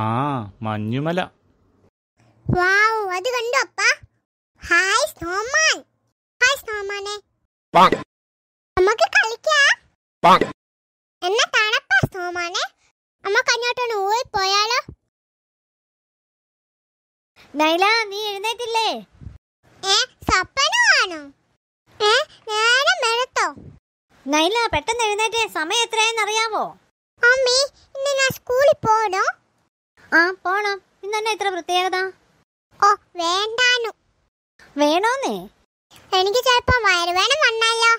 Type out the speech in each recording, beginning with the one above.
ആ മഞ്ഞുമല വാവ് അത് കണ്ടോ അപ്പാ ഹായ് സ്നോമാൻ ഹായ് സ്നോമാനെ നമുക്ക് കളിക്കാം എന്നാ തണുപ്പാ സ്നോമാനെ നമുക്ക് അങ്ങോട്ടൊന്ന് ഓടി പോയാലോ നൈല നീ എഴുന്നേറ്റില്ലേ ഏ സപ്പനമാണോ ഏ നേരം വെളുത്തോ നൈല പെട്ടെന്ന് എഴുന്നേറ്റ് സമയം എത്രയെന്ന് അറിയാമോ അമ്മി ഇന്ന് ഞാൻ സ്കൂളിൽ പോകണോ ആ പോണം ഇന്ന് ഇത്ര പ്രത്യേകത ഓ വേണ്ടാനു വേണോന്നേ എനിക്ക് ചിലപ്പോ വയറുവേദന വന്നല്ലോ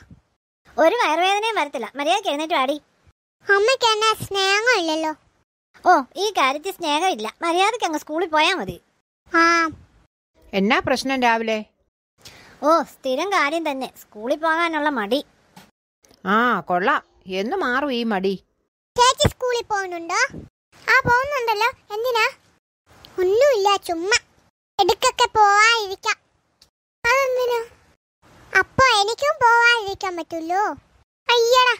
ഒരു വയറുവേദനയും വരത്തില്ല മര്യാദക്ക് എഴുന്നേറ്റ് വാടി അമ്മയ്ക്ക് എന്നെ സ്നേഹമില്ലല്ലോ ഓ ഈ കാര്യത്തിൽ സ്നേഹമില്ല മര്യാദക്ക് അങ്ങ് സ്കൂളിൽ പോയാൽ മതി ആ എന്നാ പ്രശ്നം രാവിലെ ഓ സ്ഥിരം കാര്യം തന്നെ സ്കൂളിൽ പോകാനുള്ള മടി ആ കൊള്ളാം എന്ന് മാറും ഈ മടി ചേച്ചി സ്കൂളിൽ പോകുന്നുണ്ടോ ആ പോകുന്നുണ്ടല്ലോ എന്തിനാ ഒന്നുമില്ല ചുമ്മാ എടുക്കൊക്കെ പോവാതിരിക്കാം അതെന്തിനാ അപ്പോ എനിക്കും പോവാതിരിക്കാൻ പറ്റുള്ളൂ അയ്യടാ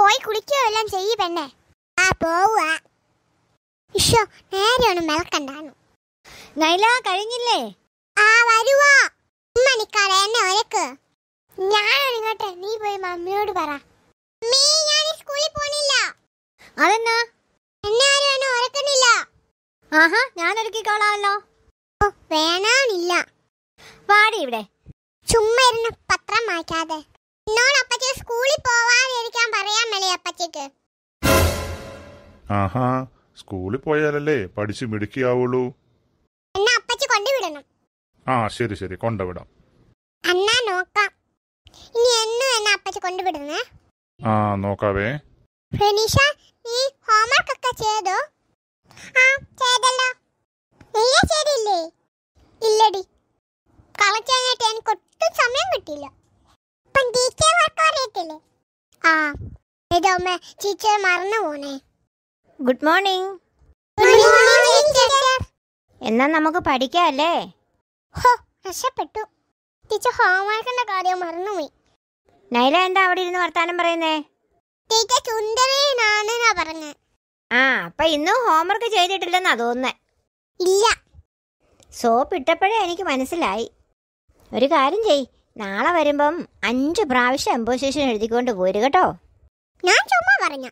പോയി കുളിക്കുകയോ എല്ലാം പെണ്ണേ ആ പോവാ ഇഷോ നേരെ ഒന്ന് മെലക്കണ്ടാണ് നൈല കഴിഞ്ഞില്ലേ ആ വരുവാ ഉമ്മണിക്കാറ എന്നെ ഒരക്ക് ഞാൻ നീ പോയി മമ്മിയോട് പറ മീ ഞാൻ സ്കൂളിൽ പോണില്ല അതെന്നാ കൊള്ളാമല്ലോ വേണാനില്ല വാടി ഇവിടെ ചുമ്മാ പത്രം വായിക്കാതെ എന്നോട് അപ്പച്ചി സ്കൂളിൽ പോവാതിരിക്കാൻ പറയാൻ മേലേ അപ്പച്ചിക്ക് ആഹാ സ്കൂളിൽ പോയാലല്ലേ പഠിച്ചു മിടുക്കിയാവുള്ളൂ എന്നാ അപ്പച്ചി കൊണ്ടുവിടണം ആ ശരി ശരി കൊണ്ടുവിടാം അന്നാ നോക്കാം ഇനി എന്നും എന്നെ അപ്പച്ചി കൊണ്ടുവിടുന്നേ ആ നോക്കാവേ ഫെനിഷ നീ ഹോംവർക്ക് ഒക്കെ ചെയ്തോ ആ ചെയ്തല്ലോ ഇല്ല ശരിയില്ലേ ഇല്ലടി കളക്കാനായിട്ട് എനിക്ക് ഒട്ടും സമയം കിട്ടിയില്ല ഇപ്പം ടീച്ചർ വർക്ക് അറിയത്തില്ലേ ആ ഇതമ്മ ടീച്ചർ മറന്നു പോണേ ഗുഡ് മോർണിംഗ് എന്നാ നമുക്ക് പഠിക്കാല്ലേ ഹോ രക്ഷപ്പെട്ടു ടീച്ചർ ഹോംവർക്കിന്റെ കാര്യം മറന്നുപോയി നൈല എന്താ അവിടെ ഇരുന്ന് വർത്താനം പറയുന്നേ ടീച്ചർ സുന്ദരനാണെന്നാ പറഞ്ഞേ ആ അപ്പൊ ഇന്നും ഹോംവർക്ക് ചെയ്തിട്ടില്ലെന്നാ തോന്നുന്നേ ഇല്ല സോപ്പ് ഇട്ടപ്പോഴേ എനിക്ക് മനസ്സിലായി ഒരു കാര്യം ചെയ് നാളെ വരുമ്പം അഞ്ച് പ്രാവശ്യം എംബോസേഷൻ എഴുതിക്കൊണ്ട് പോരു കേട്ടോ ഞാൻ ചുമ്മാ പറഞ്ഞ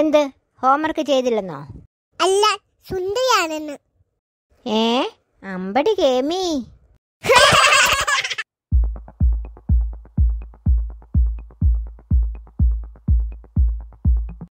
എന്ത് ഹോംവർക്ക് ചെയ്തില്ലെന്നോ അല്ല സുന്ദരിയാണെന്ന് ഏ അമ്പടി കേമി